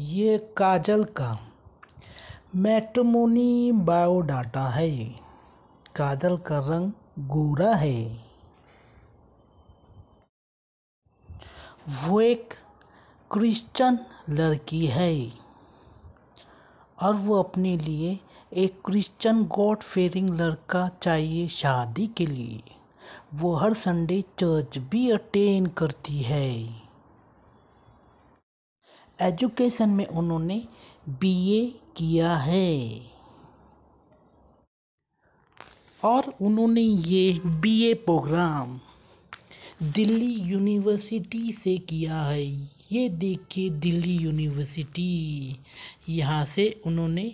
ये काजल का मैट्रमोनी बायोडाटा है काजल का रंग गोरा है वो एक क्रिश्चियन लड़की है और वो अपने लिए एक क्रिश्चियन गॉड फेयरिंग लड़का चाहिए शादी के लिए वो हर संडे चर्च भी अटेंड करती है एजुकेशन में उन्होंने बीए किया है और उन्होंने ये बीए प्रोग्राम दिल्ली यूनिवर्सिटी से किया है ये देखिए दिल्ली यूनिवर्सिटी यहाँ से उन्होंने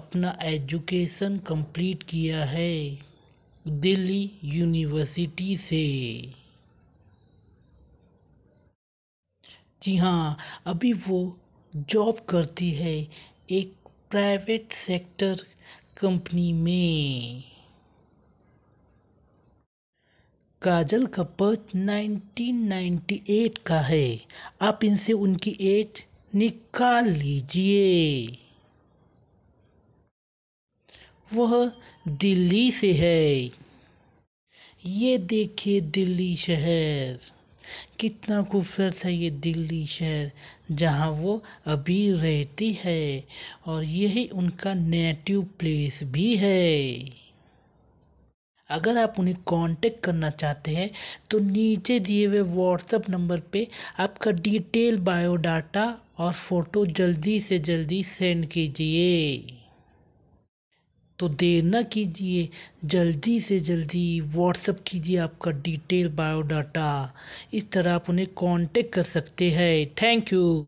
अपना एजुकेशन कंप्लीट किया है दिल्ली यूनिवर्सिटी से जी हाँ अभी वो जॉब करती है एक प्राइवेट सेक्टर कंपनी में काजल का बर्थ 1998 का है आप इनसे उनकी एज निकाल लीजिए वह दिल्ली से है ये देखिए दिल्ली शहर कितना खूबसूरत है ये दिल्ली शहर जहाँ वो अभी रहती है और यही उनका नेटिव प्लेस भी है अगर आप उन्हें कांटेक्ट करना चाहते हैं तो नीचे दिए हुए व्हाट्सएप नंबर पे आपका डिटेल बायोडाटा और फ़ोटो जल्दी से जल्दी सेंड कीजिए तो देर ना कीजिए जल्दी से जल्दी व्हाट्सअप कीजिए आपका डिटेल बायोडाटा इस तरह आप उन्हें कांटेक्ट कर सकते हैं थैंक यू